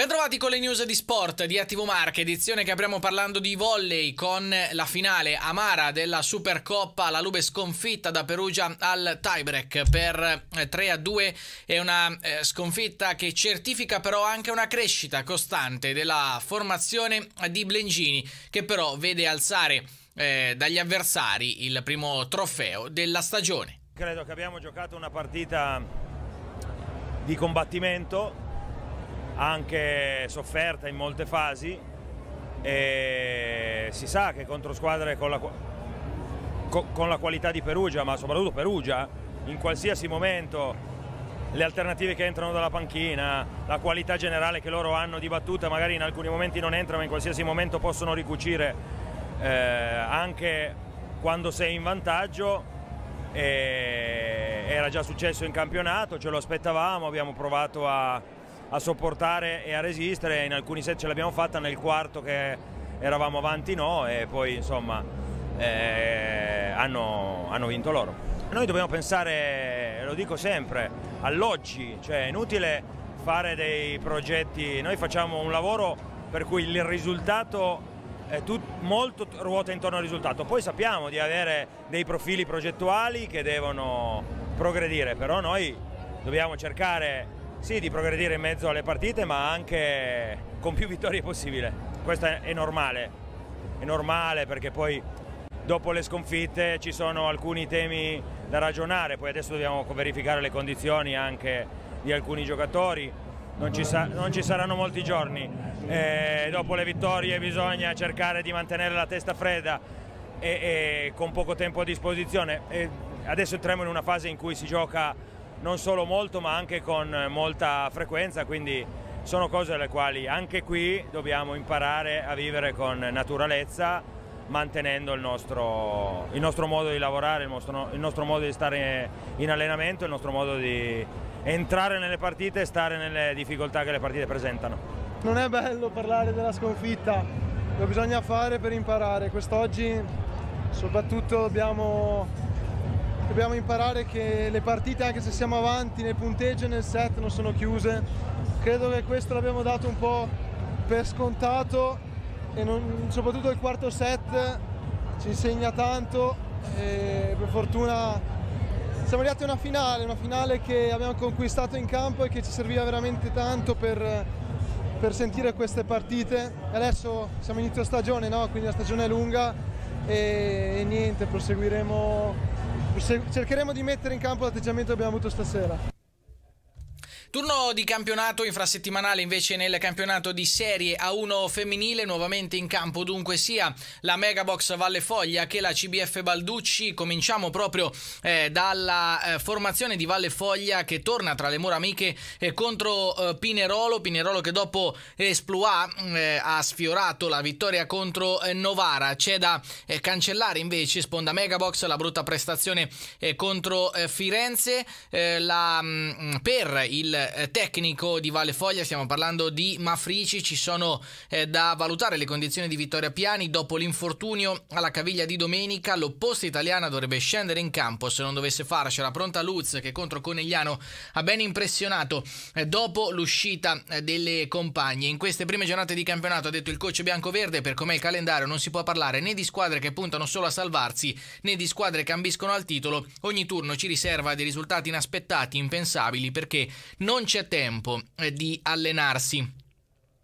Bentrovati con le news di sport di Attivo Marche, edizione che apriamo parlando di volley con la finale amara della Supercoppa, la Lube sconfitta da Perugia al tiebreak per 3 eh, a 2, è una eh, sconfitta che certifica però anche una crescita costante della formazione di Blengini che però vede alzare eh, dagli avversari il primo trofeo della stagione. Credo che abbiamo giocato una partita di combattimento anche sofferta in molte fasi e si sa che contro squadre con la, con la qualità di Perugia, ma soprattutto Perugia, in qualsiasi momento le alternative che entrano dalla panchina, la qualità generale che loro hanno di battuta, magari in alcuni momenti non entrano, ma in qualsiasi momento possono ricucire eh, anche quando sei in vantaggio. E era già successo in campionato, ce lo aspettavamo, abbiamo provato a, a sopportare e a resistere, in alcuni set ce l'abbiamo fatta, nel quarto che eravamo avanti no e poi insomma eh, hanno, hanno vinto loro. Noi dobbiamo pensare, lo dico sempre, all'oggi, cioè è inutile fare dei progetti, noi facciamo un lavoro per cui il risultato è Tut, molto ruota intorno al risultato. Poi sappiamo di avere dei profili progettuali che devono progredire, però noi dobbiamo cercare sì, di progredire in mezzo alle partite, ma anche con più vittorie possibile. Questo è normale, è normale perché poi dopo le sconfitte ci sono alcuni temi da ragionare, poi adesso dobbiamo verificare le condizioni anche di alcuni giocatori, non ci, sa non ci saranno molti giorni, e eh, dopo le vittorie bisogna cercare di mantenere la testa fredda e, e con poco tempo a disposizione. E adesso entriamo in una fase in cui si gioca non solo molto ma anche con eh, molta frequenza, quindi sono cose alle quali anche qui dobbiamo imparare a vivere con naturalezza, mantenendo il nostro, il nostro modo di lavorare, il nostro, il nostro, modo di stare in allenamento, il nostro modo di entrare nelle partite e stare nelle difficoltà che le partite presentano. Non è bello parlare della sconfitta, lo bisogna fare per imparare. Quest'oggi soprattutto dobbiamo dobbiamo imparare che le partite, anche se siamo avanti nel punteggio e nel set, non sono chiuse. Credo che questo l'abbiamo dato un po' per scontato e non, soprattutto il quarto set ci insegna tanto e per fortuna siamo arrivati a una finale, una finale che abbiamo conquistato in campo e che ci serviva veramente tanto per, per sentire queste partite. Adesso siamo inizio stagione, no? quindi la stagione è lunga e, e niente, proseguiremo cercheremo di mettere in campo l'atteggiamento che abbiamo avuto stasera. Turno di campionato infrasettimanale invece nel campionato di Serie A1 femminile, nuovamente in campo dunque sia la Megabox Valle Foglia che la CBF Balducci. Cominciamo proprio eh, dalla eh, formazione di Valle Foglia che torna tra le mura amiche eh, contro eh, Pinerolo, Pinerolo che dopo Esploa eh, ha sfiorato la vittoria contro eh, Novara. C'è da cancellare invece Sponda Megabox la brutta prestazione contro Firenze la, mh, mm, per il eh, tecnico di Valle Foglia, stiamo parlando di Mafrici, ci sono eh, da valutare le condizioni di Vittoria Piani dopo l'infortunio alla caviglia di domenica, l'opposta italiana dovrebbe scendere in campo se non dovesse farcela, pronta Luz che contro Conegliano ha ben impressionato eh, dopo l'uscita eh, delle compagne. In queste prime giornate di campionato ha detto il coach bianco-verde per com'è il calendario non si può parlare né di squadre che puntano solo a salvarsi né di squadre che ambiscono al titolo, ogni turno ci riserva dei risultati inaspettati, impensabili perché non non c'è tempo eh, di allenarsi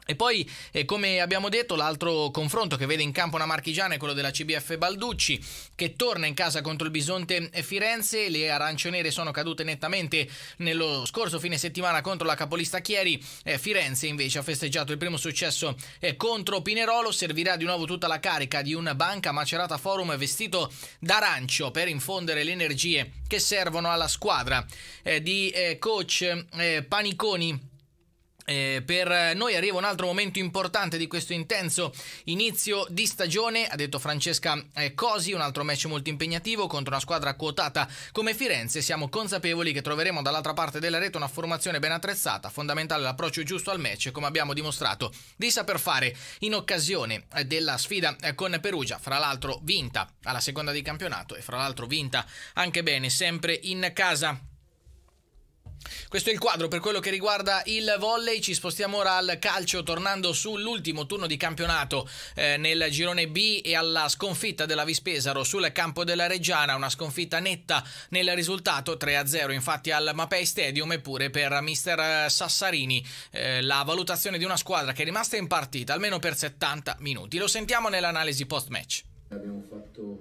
e poi, eh, come abbiamo detto, l'altro confronto che vede in campo una marchigiana è quello della CBF Balducci, che torna in casa contro il Bisonte eh, Firenze. Le arancionere sono cadute nettamente nello scorso fine settimana contro la capolista Chieri. Eh, Firenze invece ha festeggiato il primo successo eh, contro Pinerolo. Servirà di nuovo tutta la carica di un banca macerata forum vestito d'arancio per infondere le energie che servono alla squadra eh, di eh, coach Paniconi. Eh, per noi arriva un altro momento importante di questo intenso inizio di stagione, ha detto Francesca eh, Cosi, un altro match molto impegnativo contro una squadra quotata come Firenze. Siamo consapevoli che troveremo dall'altra parte della rete una formazione ben attrezzata, fondamentale l'approccio giusto al match, come abbiamo dimostrato di saper fare in occasione eh, della sfida eh, con Perugia, fra l'altro vinta alla seconda di campionato e fra l'altro vinta anche bene, sempre in casa. Questo è il quadro per quello che riguarda il volley, ci spostiamo ora al calcio tornando sull'ultimo turno di campionato eh, nel girone B e alla sconfitta della Vispesaro sul campo della Reggiana, una sconfitta netta nel risultato 3-0 infatti al Mapei Stadium eppure per mister Sassarini eh, la valutazione di una squadra che è rimasta in partita almeno per 70 minuti. Lo sentiamo nell'analisi post match. Abbiamo fatto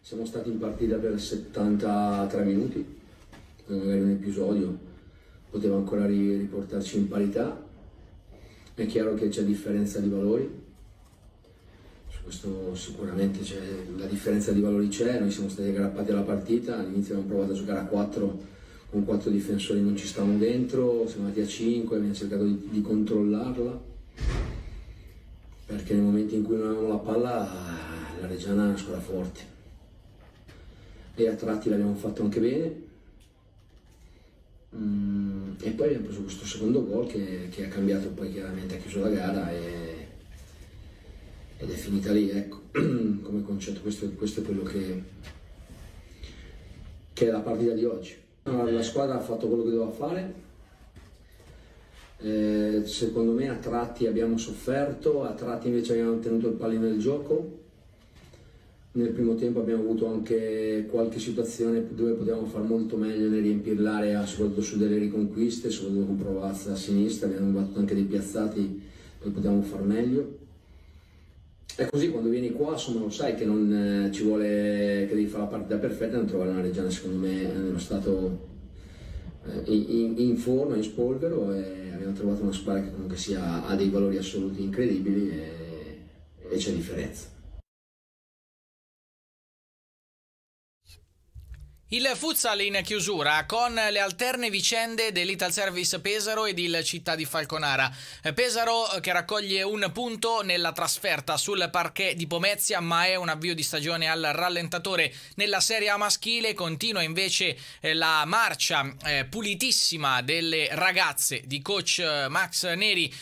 siamo stati in partita per 73 minuti come magari un episodio poteva ancora riportarci in parità. È chiaro che c'è differenza di valori, su questo sicuramente c'è, la differenza di valori c'è, noi siamo stati aggrappati alla partita, all'inizio abbiamo provato a giocare a 4, con 4 difensori non ci stavano dentro, siamo andati a 5, abbiamo cercato di, di controllarla perché nel momento in cui non avevamo la palla la Reggiana è una squadra forte e a tratti l'abbiamo fatto anche bene e poi abbiamo preso questo secondo gol che, che, ha cambiato poi chiaramente, ha chiuso la gara e, ed è finita lì, ecco, come concetto, questo, questo, è quello che, che è la partita di oggi. La squadra ha fatto quello che doveva fare, eh, secondo me a tratti abbiamo sofferto, a tratti invece abbiamo tenuto il pallino del gioco, nel primo tempo abbiamo avuto anche qualche situazione dove potevamo far molto meglio nel riempire l'area, soprattutto su delle riconquiste, soprattutto con Provazza a sinistra, abbiamo battuto anche dei piazzati dove potevamo far meglio. È così, quando vieni qua, insomma, lo sai che non eh, ci vuole, che devi fare la partita perfetta, non trovare una Reggiana, secondo me, eh, nello stato eh, in, in, in, forma, in spolvero e abbiamo trovato una squadra che comunque sia, ha dei valori assoluti incredibili e, e c'è differenza. Il futsal in chiusura con le alterne vicende dell'Ital Service Pesaro ed il Città di Falconara. Pesaro eh, che raccoglie un punto nella trasferta sul parquet di Pomezia ma è un avvio di stagione al rallentatore. Nella Serie A maschile continua invece eh, la marcia eh, pulitissima delle ragazze di coach Max Neri,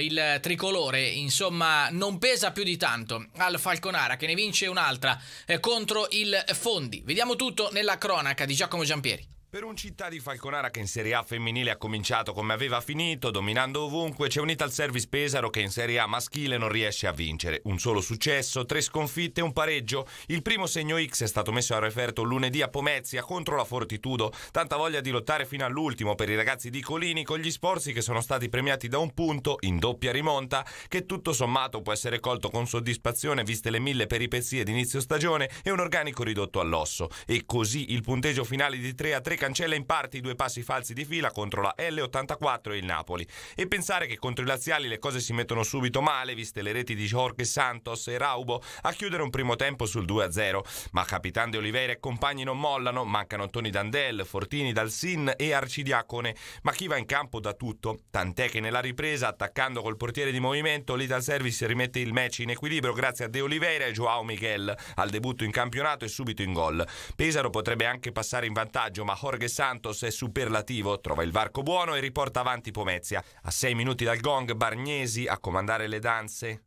il tricolore insomma non pesa più di tanto al Falconara che ne vince un'altra contro il Fondi. Vediamo tutto nella cronaca cronaca di Giacomo Giampieri. Per un città di Falconara che in Serie A femminile ha cominciato come aveva finito, dominando ovunque, c'è un Ital Service Pesaro che in Serie A maschile non riesce a vincere. Un solo successo, tre sconfitte e un pareggio. Il primo segno X è stato messo a referto lunedì a Pomezia contro la Fortitudo. Tanta voglia di lottare fino all'ultimo per i ragazzi di Colini con gli sforzi che sono stati premiati da un punto in doppia rimonta che tutto sommato può essere colto con soddisfazione viste le mille peripezie d'inizio stagione e un organico ridotto all'osso. E così il punteggio finale di 3 a 3 cancella in parte i due passi falsi di fila contro la L84 e il Napoli. E pensare che contro i laziali le cose si mettono subito male, viste le reti di Jorge Santos e Raubo, a chiudere un primo tempo sul 2-0. Ma Capitan De Oliveira e compagni non mollano, mancano Toni Dandel, Fortini, Dalsin e Arcidiacone. Ma chi va in campo da tutto, tant'è che nella ripresa, attaccando col portiere di movimento, l'Ital Service rimette il match in equilibrio grazie a De Oliveira e Joao Miguel, al debutto in campionato e subito in gol. Pesaro potrebbe anche passare in vantaggio, ma Jorge Borghe Santos è superlativo, trova il varco buono e riporta avanti Pomezia. A sei minuti dal gong Bargnesi a comandare le danze.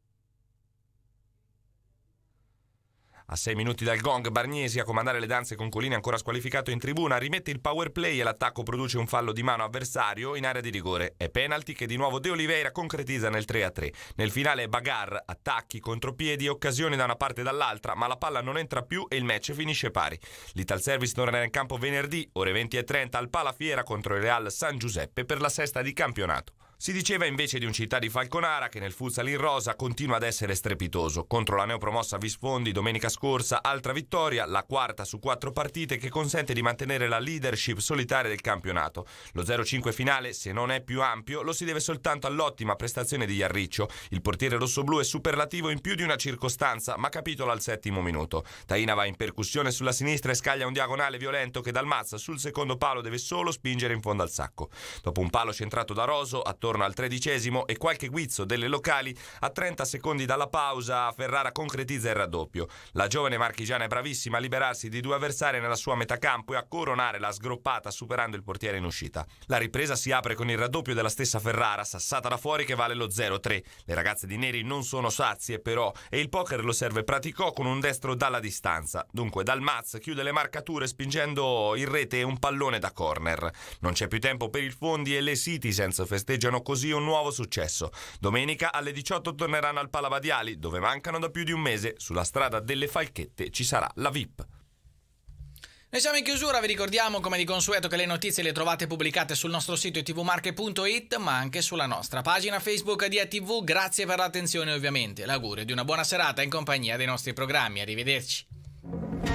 A sei minuti dal gong, Barnesi a comandare le danze con Colini ancora squalificato in tribuna, rimette il power play e l'attacco produce un fallo di mano avversario in area di rigore. È penalty che di nuovo De Oliveira concretizza nel 3-3. Nel finale Bagar, attacchi, contropiedi, occasioni da una parte e dall'altra, ma la palla non entra più e il match finisce pari. L'Ital Service tornerà in campo venerdì, ore 20.30 al Palafiera contro il Real San Giuseppe per la sesta di campionato. Si diceva invece di un città di Falconara che nel futsal in rosa continua ad essere strepitoso. Contro la neopromossa Visfondi domenica scorsa altra vittoria, la quarta su quattro partite che consente di mantenere la leadership solitaria del campionato. Lo 0-5 finale, se non è più ampio, lo si deve soltanto all'ottima prestazione di Iarriccio. Il portiere rossoblu è superlativo in più di una circostanza, ma capitola al settimo minuto. Taina va in percussione sulla sinistra e scaglia un diagonale violento che dal mazza sul secondo palo deve solo spingere in fondo al sacco. Dopo un palo centrato da Roso, attorno intorno al tredicesimo e qualche guizzo delle locali, a 30 secondi dalla pausa Ferrara concretizza il raddoppio. La giovane marchigiana è bravissima a liberarsi di due avversari nella sua metà campo e a coronare la sgroppata superando il portiere in uscita. La ripresa si apre con il raddoppio della stessa Ferrara, sassata da fuori che vale lo 0-3. Le ragazze di Neri non sono sazie però e il poker lo serve praticò con un destro dalla distanza. Dunque dal Maz chiude le marcature spingendo in rete un pallone da corner. Non c'è più tempo per il Fondi e le City senza festeggiano realizzano così un nuovo successo. Domenica alle 18 torneranno al Palavadiali, dove mancano da più di un mese. Sulla strada delle Falchette ci sarà la VIP. Noi siamo in chiusura, vi ricordiamo come di consueto che le notizie le trovate pubblicate sul nostro sito tvmarche.it ma anche sulla nostra pagina Facebook di ATV. Grazie per l'attenzione ovviamente, l'augurio di una buona serata in compagnia dei nostri programmi. Arrivederci.